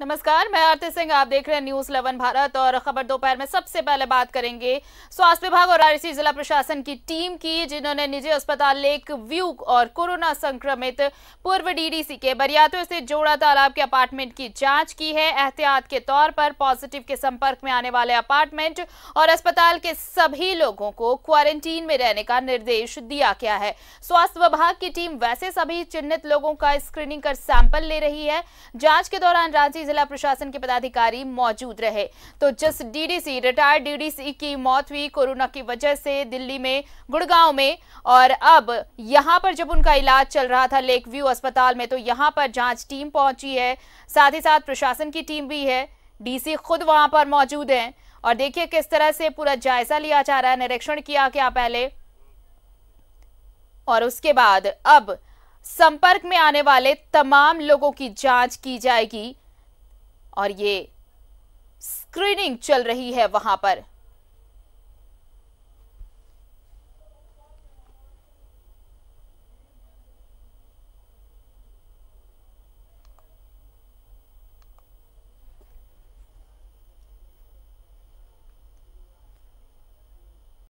नमस्कार मैं आरती सिंह आप देख रहे हैं न्यूज इलेवन भारत और खबर दोपहर में सबसे पहले बात करेंगे स्वास्थ्य विभाग और आरसी जिला प्रशासन की टीम की जिन्होंने निजी अस्पताल लेक व्यू और कोरोना संक्रमित पूर्व डीडीसी के बरियातों से जोड़ा तालाब के अपार्टमेंट की जांच की है एहतियात के तौर पर पॉजिटिव के संपर्क में आने वाले अपार्टमेंट और अस्पताल के सभी लोगों को क्वारंटीन में रहने का निर्देश दिया गया है स्वास्थ्य विभाग की टीम वैसे सभी चिन्हित लोगों का स्क्रीनिंग कर सैंपल ले रही है जांच के दौरान रांची डीडीसी जिला प्रशासन के पदाधिकारी मौजूद रहे तो जिस डीडीसी रिटायर्ड डीडीसी की मौत हुई कोरोना की वजह से दिल्ली में गुड़गांव में और अब यहां पर जब उनका इलाज चल रहा था लेक व्यू अस्पताल में तो यहां पर जांच टीम पहुंची है साथ ही साथ प्रशासन की टीम भी है डीसी खुद वहां पर मौजूद है और देखिए किस तरह से पूरा जायजा लिया जा रहा है निरीक्षण किया क्या पहले और उसके बाद अब संपर्क में आने वाले तमाम लोगों की जांच की जाएगी और ये स्क्रीनिंग चल रही है वहां पर